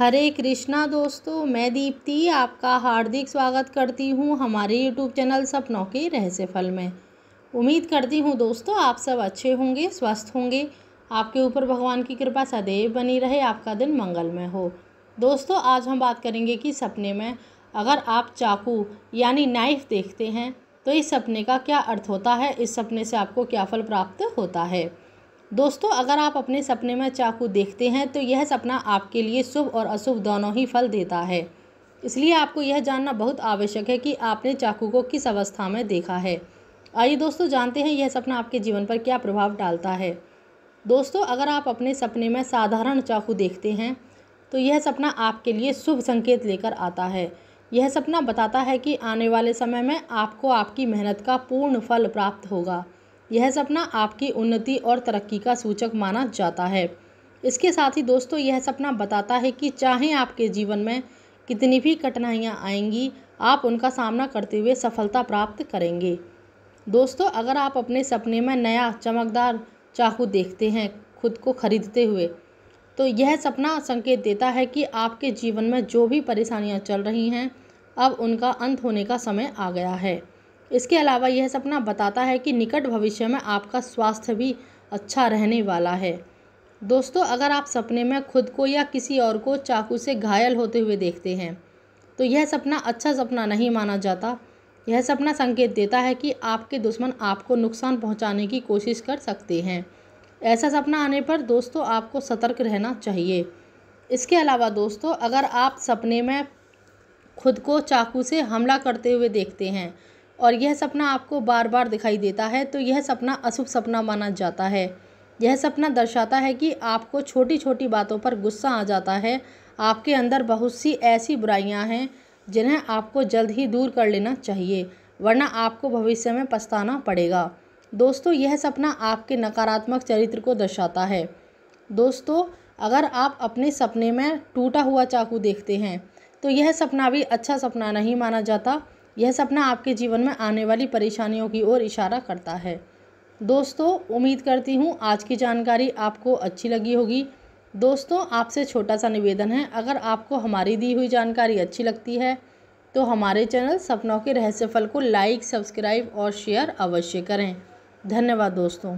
हरे कृष्णा दोस्तों मैं दीप्ति आपका हार्दिक स्वागत करती हूँ हमारे यूट्यूब चैनल सपनों के रहस्य फल में उम्मीद करती हूँ दोस्तों आप सब अच्छे होंगे स्वस्थ होंगे आपके ऊपर भगवान की कृपा सदैव बनी रहे आपका दिन मंगलमय हो दोस्तों आज हम बात करेंगे कि सपने में अगर आप चाकू यानी नाइफ देखते हैं तो इस सपने का क्या अर्थ होता है इस सपने से आपको क्या फल प्राप्त होता है दोस्तों अगर आप अपने सपने में चाकू देखते हैं तो यह सपना आपके लिए शुभ और अशुभ दोनों ही फल देता है इसलिए आपको यह जानना बहुत आवश्यक है कि आपने चाकू को किस अवस्था में देखा है आइए दोस्तों जानते हैं यह सपना आपके जीवन पर क्या प्रभाव डालता है दोस्तों अगर आप अपने सपने में साधारण चाकू देखते हैं तो यह सपना आपके लिए शुभ संकेत लेकर आता है यह सपना बताता है कि आने वाले समय में आपको आपकी मेहनत का पूर्ण फल प्राप्त होगा यह सपना आपकी उन्नति और तरक्की का सूचक माना जाता है इसके साथ ही दोस्तों यह सपना बताता है कि चाहे आपके जीवन में कितनी भी कठिनाइयाँ आएंगी आप उनका सामना करते हुए सफलता प्राप्त करेंगे दोस्तों अगर आप अपने सपने में नया चमकदार चाकू देखते हैं खुद को खरीदते हुए तो यह सपना संकेत देता है कि आपके जीवन में जो भी परेशानियां चल रही हैं अब उनका अंत होने का समय आ गया है इसके अलावा यह सपना बताता है कि निकट भविष्य में आपका स्वास्थ्य भी अच्छा रहने वाला है दोस्तों अगर आप सपने में खुद को या किसी और को चाकू से घायल होते हुए देखते हैं तो यह सपना अच्छा सपना नहीं माना जाता यह सपना संकेत देता है कि आपके दुश्मन आपको नुकसान पहुंचाने की कोशिश कर सकते हैं ऐसा सपना आने पर दोस्तों आपको सतर्क रहना चाहिए इसके अलावा दोस्तों अगर आप सपने में खुद को चाकू से हमला करते हुए देखते हैं और यह सपना आपको बार बार दिखाई देता है तो यह सपना अशुभ सपना माना जाता है यह सपना दर्शाता है कि आपको छोटी छोटी बातों पर गुस्सा आ जाता है आपके अंदर बहुत सी ऐसी बुराइयां हैं जिन्हें आपको जल्द ही दूर कर लेना चाहिए वरना आपको भविष्य में पछताना पड़ेगा दोस्तों यह सपना आपके नकारात्मक चरित्र को दर्शाता है दोस्तों अगर आप अपने सपने में टूटा हुआ चाकू देखते हैं तो यह सपना भी अच्छा सपना नहीं माना जाता यह सपना आपके जीवन में आने वाली परेशानियों की ओर इशारा करता है दोस्तों उम्मीद करती हूँ आज की जानकारी आपको अच्छी लगी होगी दोस्तों आपसे छोटा सा निवेदन है अगर आपको हमारी दी हुई जानकारी अच्छी लगती है तो हमारे चैनल सपनों के रहस्य फल को लाइक सब्सक्राइब और शेयर अवश्य करें धन्यवाद दोस्तों